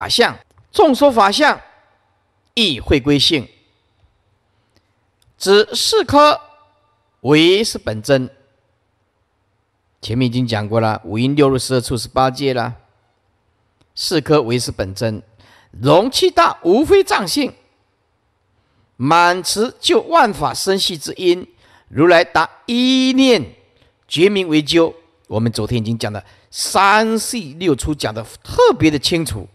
法相，众说法相亦会归性，指四颗为是本真。前面已经讲过了，五阴六入十二处是八界了。四颗为是本真，容器大无非藏性，满持就万法生息之因。如来达一念觉名为究。我们昨天已经讲了三系六出，讲的特别的清楚。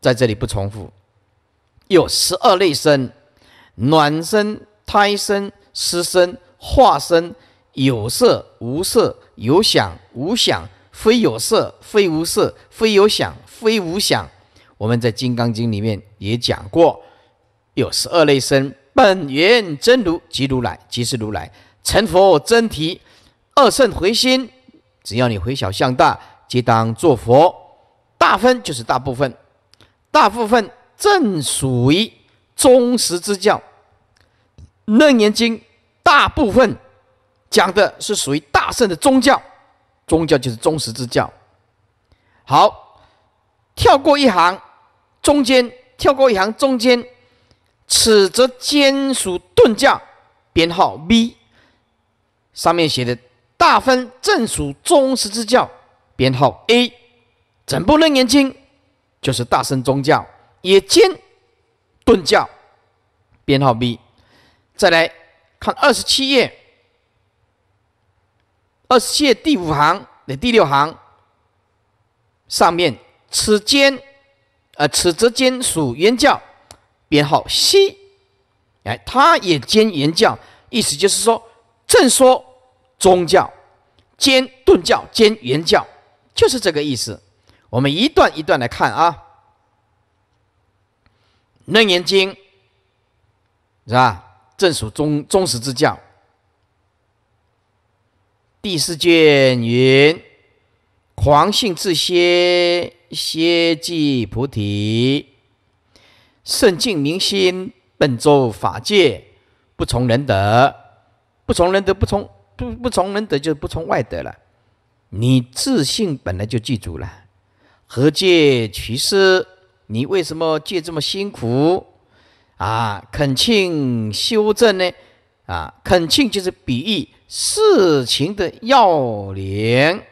在这里不重复，有十二类身：暖身、胎身、湿身、化身，有色、无色、有想、无想、非有色、非无色、非有想、非无想。我们在《金刚经》里面也讲过，有十二类身，本源真如即如来，即是如来，成佛真提，二圣回心，只要你回小向大，皆当作佛。大分就是大部分。大部分正属于忠实之教，《楞严经》大部分讲的是属于大圣的宗教，宗教就是忠实之教。好，跳过一行，中间跳过一行，中间此则兼属顿教，编号 V。上面写的大分正属忠实之教，编号 A。整部《楞严经》。就是大乘宗教也兼顿教，编号 B。再来看二十七页，二十页第五行的第六行上面，此间，啊此则间属圆教，编号 C。哎，它也兼圆教，意思就是说正说宗教兼顿教兼圆教，就是这个意思。我们一段一段来看啊，《楞严经》是吧？正属忠忠实之教。第四卷云：狂性自歇，歇即菩提；圣净明心本周法界，不从人得。不从人得，不从不不从人得，就不从外得了。你自信本来就具足了。何借取舍？你为什么借这么辛苦？啊，恳请修正呢？啊，恳请就是比喻事情的要领。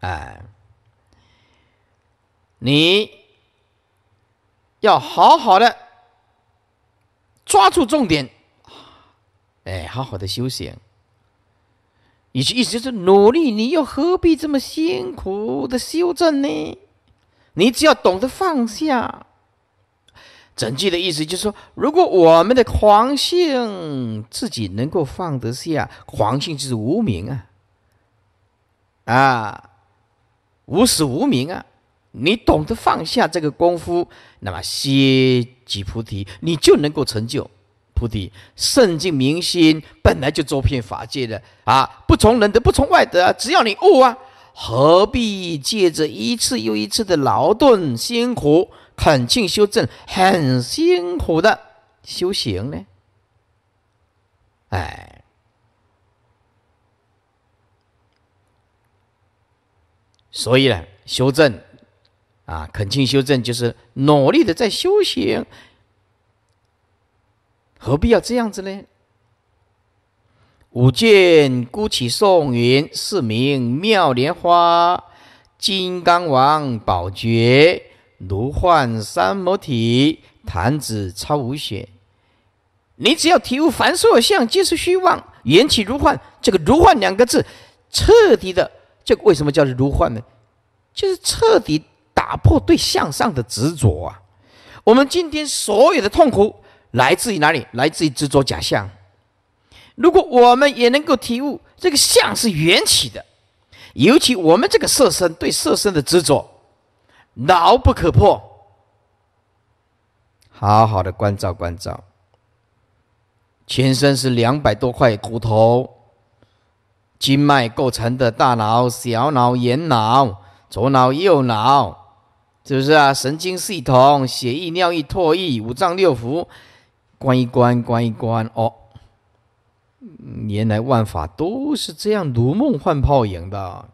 哎，你要好好的抓住重点，哎，好好的修行。意意思就是努力，你又何必这么辛苦的修正呢？你只要懂得放下。整句的意思就是说，如果我们的狂性自己能够放得下，狂性就是无名啊，啊，无始无名啊，你懂得放下这个功夫，那么歇几菩提，你就能够成就。菩提圣境民心本来就周遍法界的啊！不从人德，不从外得，只要你悟啊，何必借着一次又一次的劳顿、辛苦、恳请修正，很辛苦的修行呢？哎，所以呢，修正啊，恳请修正就是努力的在修行。何必要这样子呢？舞剑孤起，送云四名妙莲花，金刚王宝觉，如幻三摩体，弹指超无血。你只要体悟凡所有相，皆是虚妄，缘起如幻。这个“如幻”两个字，彻底的，这个为什么叫“做如幻”呢？就是彻底打破对向上的执着啊！我们今天所有的痛苦。来自于哪里？来自于执着假象。如果我们也能够体悟这个相是缘起的，尤其我们这个色身对色身的执着，牢不可破。好好的关照关照。全身是两百多块骨头、经脉构成的大脑、小脑、眼脑、左脑、右脑，是不是啊？神经系统、血液、尿液、唾液、五脏六腑。观一观，观一观，哦，原来万法都是这样如梦幻泡影的。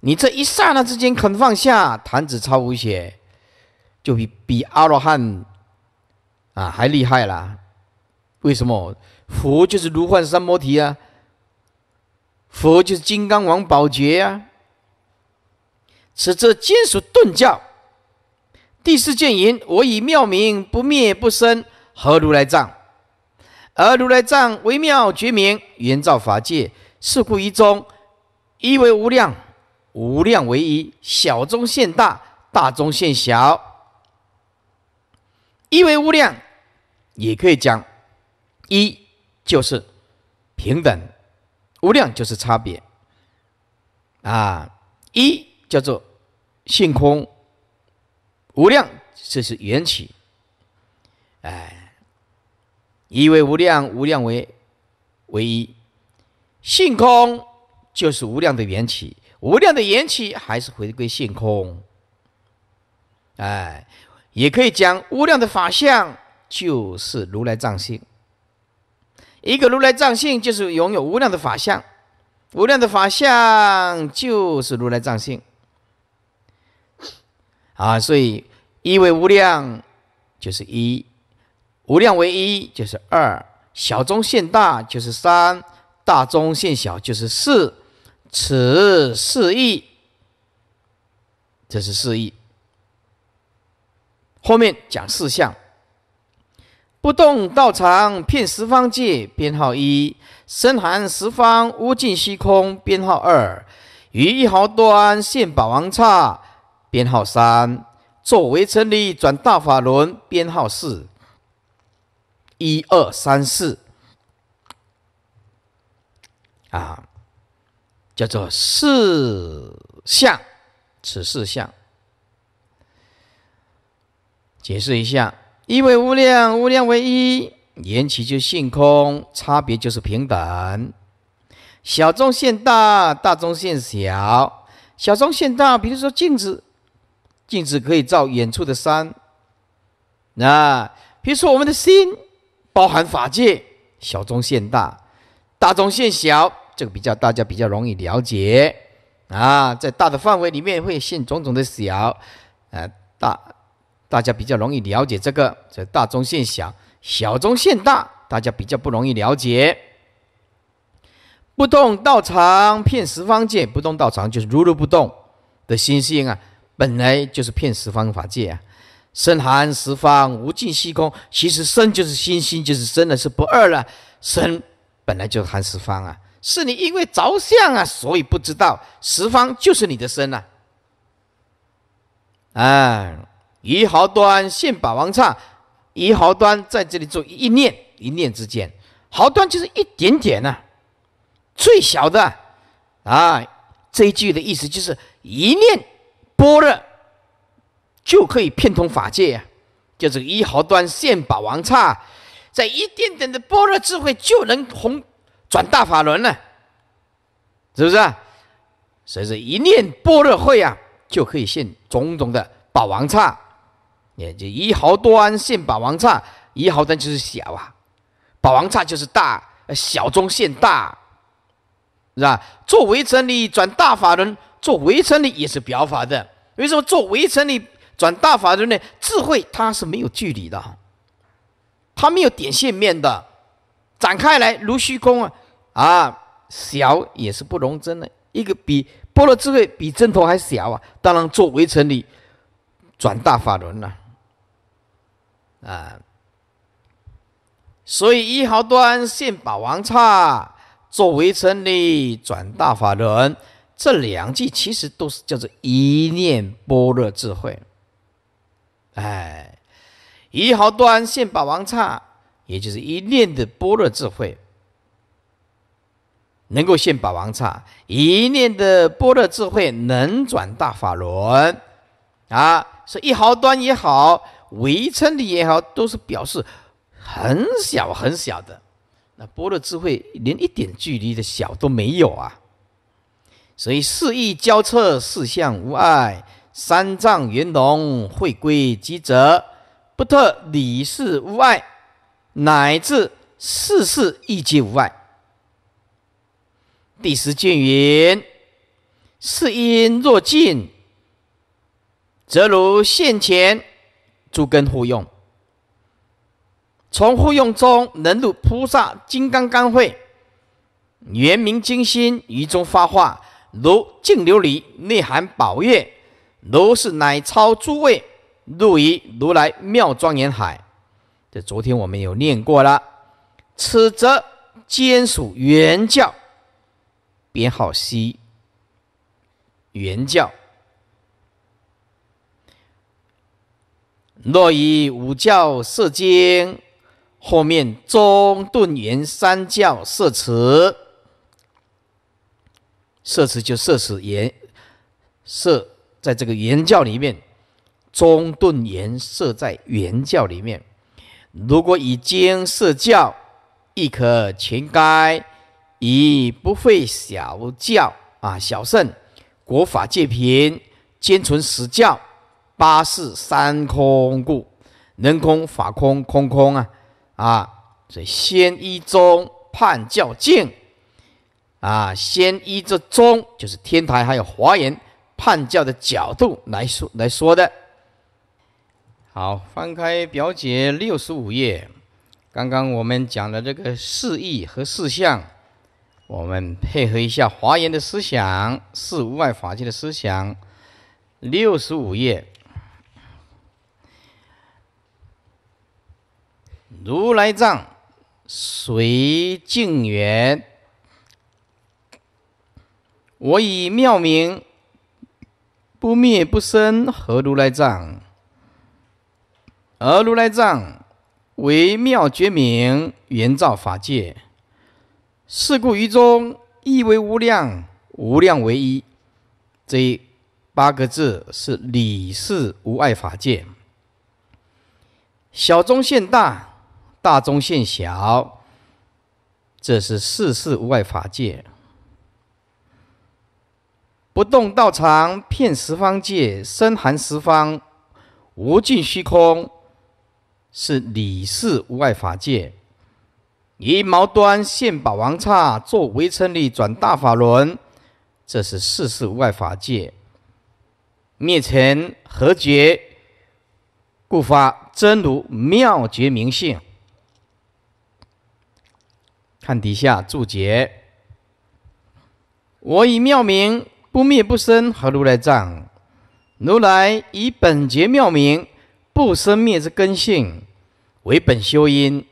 你这一刹那之间肯放下，坛子超无血，就比比阿罗汉啊还厉害啦。为什么？佛就是如幻三摩提啊，佛就是金刚王宝觉啊。此则金属顿教，第四见云：我以妙明不灭不生。何如来藏？而如来藏微妙绝明，圆照法界，四故一中，一为无量，无量为一，小中现大，大中现小。一为无量，也可以讲，一就是平等，无量就是差别。啊，一叫做性空，无量这是缘起，哎。以为无量，无量为唯一，性空就是无量的缘起，无量的缘起还是回归性空。哎，也可以讲无量的法相就是如来藏性，一个如来藏性就是拥有无量的法相，无量的法相就是如来藏性。啊，所以一为无量就是一。无量为一，就是二；小中现大，就是三；大中现小，就是四。此四义，这是四义。后面讲四项：不动道场遍十方界，编号一；深含十方无尽虚空，编号二；于一毫端现宝王刹，编号三；作为成立转大法轮，编号四。一二三四，啊，叫做四相，此四相解释一下：一为无量，无量为一；缘起就性空，差别就是平等。小中现大，大中现小，小中现大。比如说镜子，镜子可以照远处的山。那比如说我们的心。包含法界，小中现大，大中现小，这个比较大家比较容易了解啊。在大的范围里面会现种种的小，呃，大大家比较容易了解这个，这大中现小，小中现大，大家比较不容易了解。不动道场，骗十方界，不动道场就是如如不动的心性啊，本来就是骗十方法界啊。身含十方无尽虚空，其实身就是心，心就是真的是不二了。身本来就含十方啊，是你因为着相啊，所以不知道十方就是你的身啊。啊，一毫端现宝王刹，一毫端在这里做一念一念之间，毫端就是一点点呐，最小的。啊，这一句的意思就是一念般若。就可以骗通法界，就是一毫端现宝王刹，在一点点的般若智慧就能红转大法轮了，是不是？所以说一念般若会啊，就可以现种种的宝王刹，也就一毫端现宝王刹，一毫端就是小啊，宝王刹就是大，小中现大，是吧？做围城里转大法轮，做围城里也是表法的，为什么做围城里？转大法轮呢？智慧它是没有距离的，它没有点线面的，展开来如虚空啊！啊，小也是不容争的，一个比般若智慧比针头还小啊！当然做围城里转大法轮了啊！所以一毫端现把王刹，做围城里转大法轮，这两句其实都是叫做一念般若智慧。哎，一毫端现八王刹，也就是一念的般若智慧，能够现八王刹；一念的般若智慧能转大法轮。啊，所以一毫端也好，微称力也好，都是表示很小很小的。那般若智慧连一点距离的小都没有啊。所以四意交彻，四相无碍。三藏圆融会归极则，不特理事无碍，乃至世事亦皆无碍。第十卷云：“是因若尽，则如现前诸根互用，从互用中能入菩萨金刚甘会，圆明精心于中发化，如净琉璃内含宝月。”如是乃超诸位，入于如来妙庄严海。这昨天我们有念过了。此则兼属原教，编号 C。原教若以五教摄经，后面中顿圆三教摄持，摄持就摄持言摄。在这个圆教里面，中顿圆设在圆教里面。如果以经设教，亦可全该；以不会小教啊，小圣国法界贫，兼存实教八世三空故，人空法空空空啊啊！所以先依宗判教境啊，先依这宗就是天台还有华严。判教的角度来说来说的，好，翻开表姐六十五页，刚刚我们讲的这个四义和四项，我们配合一下华严的思想，四无外法界的思想，六十五页，如来藏随净圆，我以妙明。不灭不生，何如来藏？而如来藏为妙觉明，圆照法界。是故于中，亦为无量，无量为一。这八个字是理事无碍法界。小中现大，大中现小，这是事事无碍法界。不动道场，遍十方界，深含十方，无尽虚空，是理事无碍法界；以毛端现宝王刹，作微尘里转大法轮，这是世事无碍法界。灭尘何绝，故发真如妙觉明性。看底下注解：我以妙明。不灭不生，何如来藏？如来以本觉妙明不生灭之根性为本修因，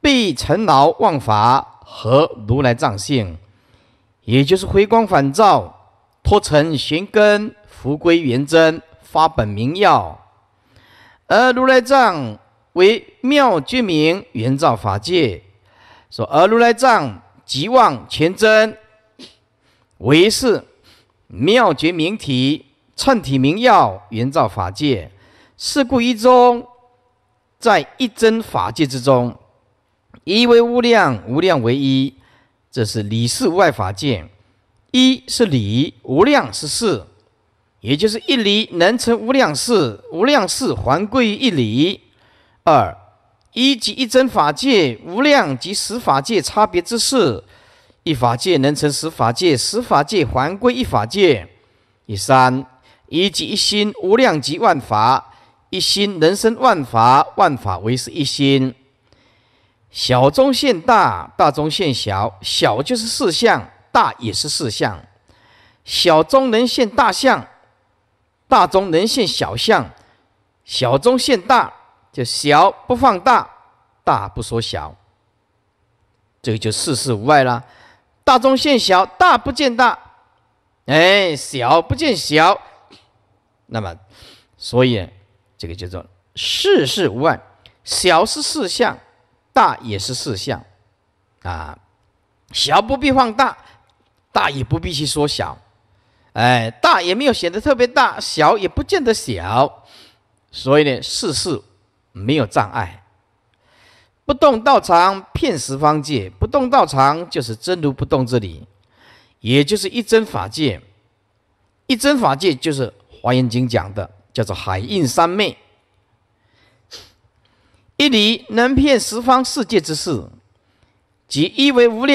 必成劳忘法，和如来藏性？也就是回光返照，脱尘寻根，复归元真，发本明耀。而如来藏为妙觉明，原照法界。说而如来藏即忘全真，唯是。妙绝明体，称体明要，圆照法界。是故一中，在一真法界之中，一为无量，无量为一，这是理事外法界。一是理，无量是事，也就是一理能成无量事，无量事还归于一理。二，一即一真法界，无量即十法界差别之事。一法界能成十法界，十法界还归一法界。第三，一即一心，无量即万法。一心能生万法，万法唯是一心。小中现大，大中现小，小就是四相，大也是四相。小中能现大相，大中能现小相，小中现大，就小不放大，大不缩小，这个就事事无碍了。大中见小，大不见大，哎，小不见小，那么，所以这个叫做事事无碍，小是事相，大也是事相，啊，小不必放大，大也不必去缩小，哎，大也没有显得特别大，小也不见得小，所以呢，事事没有障碍。不动道场，骗十方界。不动道场就是真如不动之理，也就是一真法界。一真法界就是《华严经》讲的，叫做海印三昧。一理能骗十方世界之事，即一为无量。